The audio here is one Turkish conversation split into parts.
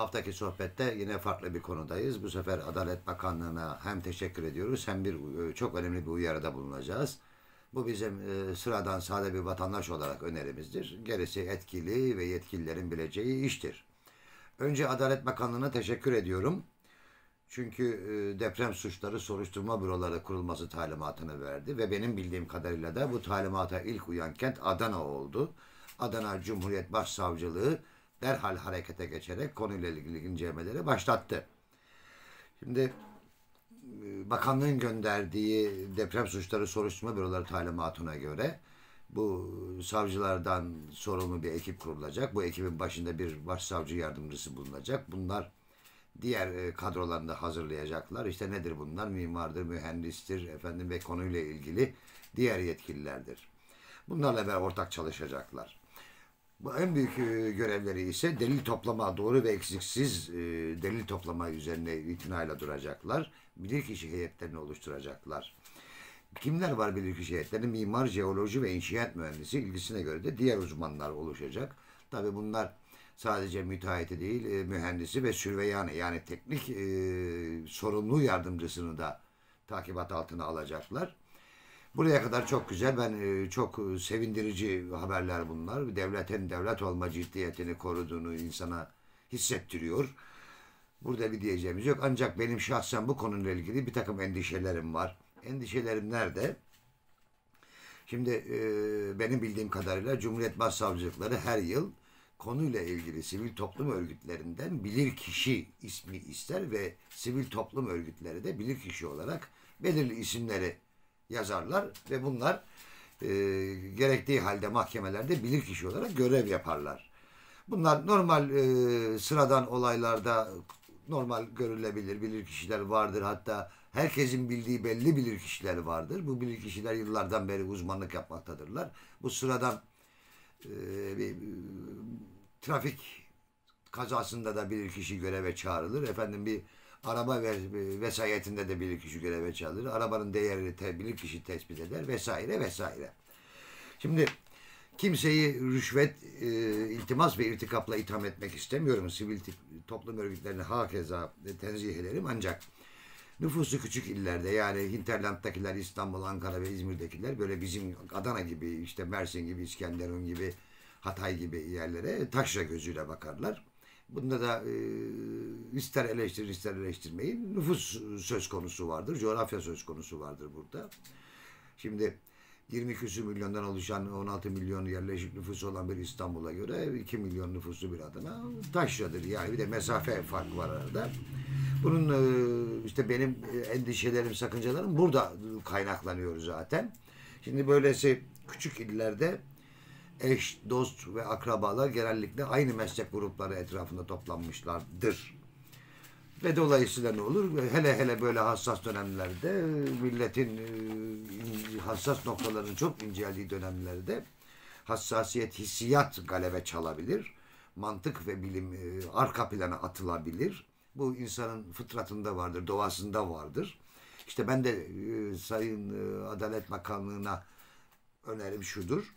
haftaki sohbette yine farklı bir konudayız. Bu sefer Adalet Bakanlığı'na hem teşekkür ediyoruz hem bir e, çok önemli bir uyarıda bulunacağız. Bu bizim e, sıradan sade bir vatandaş olarak önerimizdir. Gerisi etkili ve yetkililerin bileceği iştir. Önce Adalet Bakanlığı'na teşekkür ediyorum. Çünkü e, deprem suçları soruşturma büroları kurulması talimatını verdi ve benim bildiğim kadarıyla da bu talimata ilk uyan kent Adana oldu. Adana Cumhuriyet Başsavcılığı derhal harekete geçerek konuyla ilgili incelemeleri başlattı. Şimdi e, bakanlığın gönderdiği deprem suçları soruşturma büroları talimatına göre bu savcılardan sorumlu bir ekip kurulacak. Bu ekibin başında bir başsavcı yardımcısı bulunacak. Bunlar diğer e, kadrolarını da hazırlayacaklar. İşte nedir bunlar? Mimardır, mühendistir, efendim ve konuyla ilgili diğer yetkililerdir. Bunlarla beraber ortak çalışacaklar. Bu en büyük e, görevleri ise delil toplama, doğru ve eksiksiz e, delil toplama üzerine itinayla duracaklar. Bilirkişi heyetlerini oluşturacaklar. Kimler var bilirkişi heyetlerinde? Mimar, jeoloji ve inşaat mühendisi ilgisine göre de diğer uzmanlar oluşacak. Tabi bunlar sadece müteahhiti değil, e, mühendisi ve sürveyanı yani teknik sorumlu yardımcısını da takibat altına alacaklar. Buraya kadar çok güzel. Ben e, çok e, sevindirici haberler bunlar. Devlet hem devlet olma ciddiyetini koruduğunu insana hissettiriyor. Burada bir diyeceğimiz yok. Ancak benim şahsen bu konuyla ilgili bir takım endişelerim var. Endişelerim nerede? Şimdi e, benim bildiğim kadarıyla Cumhuriyet Başsavcılıkları her yıl konuyla ilgili sivil toplum örgütlerinden bilirkişi ismi ister ve sivil toplum örgütleri de bilirkişi olarak belirli isimleri yazarlar ve bunlar e, gerektiği halde mahkemelerde bilir kişi olarak görev yaparlar. Bunlar normal e, sıradan olaylarda normal görülebilir bilir kişiler vardır. Hatta herkesin bildiği belli bilir kişiler vardır. Bu bilir kişiler yıllardan beri uzmanlık yapmaktadırlar. Bu sıradan e, bir, e, trafik kazasında da bilir kişi göreve çağrılır. Efendim bir Araba e, vesayetinde de bilir kişi göreve çağırır. Arabanın değerini te, bilir kişi tespit eder vesaire vesaire. Şimdi kimseyi rüşvet, e, iltimas ve irtikapla itham etmek istemiyorum. Sivil tip, toplum örgütlerini hakeza tenzih ederim ancak nüfusu küçük illerde yani Hinterland'dakiler, İstanbul, Ankara ve İzmir'dekiler böyle bizim Adana gibi, işte Mersin gibi, İskenderun gibi, Hatay gibi yerlere taşra gözüyle bakarlar. Bunda da e, ister eleştirin ister eleştirmeyin nüfus söz konusu vardır. Coğrafya söz konusu vardır burada. Şimdi 20 küsur milyondan oluşan 16 milyon yerleşik nüfusu olan bir İstanbul'a göre 2 milyon nüfuslu bir adına taşradır. Yani bir de mesafe farkı var arada. Bunun e, işte benim e, endişelerim, sakıncalarım burada kaynaklanıyor zaten. Şimdi böylesi küçük illerde eş, dost ve akrabalar genellikle aynı meslek grupları etrafında toplanmışlardır. Ve dolayısıyla ne olur? Hele hele böyle hassas dönemlerde milletin e, hassas noktalarının çok inceldiği dönemlerde hassasiyet, hissiyat galebe çalabilir. Mantık ve bilim e, arka plana atılabilir. Bu insanın fıtratında vardır, doğasında vardır. İşte ben de e, Sayın Adalet Bakanlığı'na önerim şudur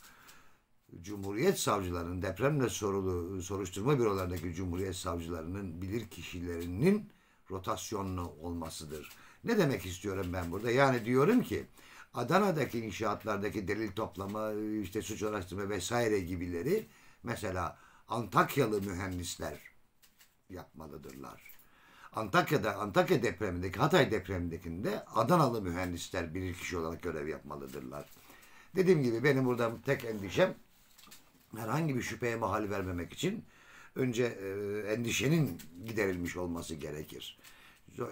Cumhuriyet savcılarının depremle sorulu soruşturma bürolarındaki Cumhuriyet savcılarının bilir kişilerinin rotasyonlu olmasıdır. Ne demek istiyorum ben burada? Yani diyorum ki Adana'daki inşaatlardaki delil toplama, işte suç araştırma vesaire gibileri mesela Antakyalı mühendisler yapmalıdırlar. Antakya'da, Antakya depremindeki, Hatay depremindekinde Adanalı mühendisler bilirkişi olarak görev yapmalıdırlar. Dediğim gibi benim burada tek endişem herhangi bir şüpheye mahal vermemek için önce e, endişenin giderilmiş olması gerekir.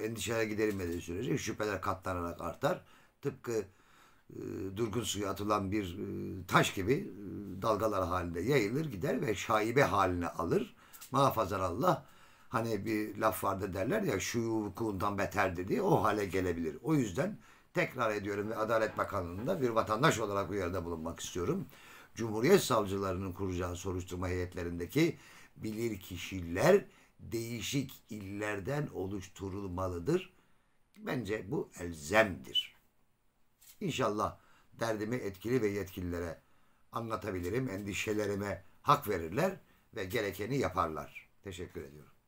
Endişeler giderilmediği sürece şüpheler katlanarak artar. Tıpkı e, durgun suya atılan bir e, taş gibi e, dalgalar halinde yayılır gider ve şaibe haline alır. Allah. hani bir laf vardı derler ya şu şuvukundan beterdir diye o hale gelebilir. O yüzden tekrar ediyorum ve Adalet Bakanlığı'nda bir vatandaş olarak uyarıda bulunmak istiyorum. Cumhuriyet savcılarının kuracağı soruşturma heyetlerindeki bilir kişiler değişik illerden oluşturulmalıdır. Bence bu elzemdir. İnşallah derdimi etkili ve yetkililere anlatabilirim. Endişelerime hak verirler ve gerekeni yaparlar. Teşekkür ediyorum.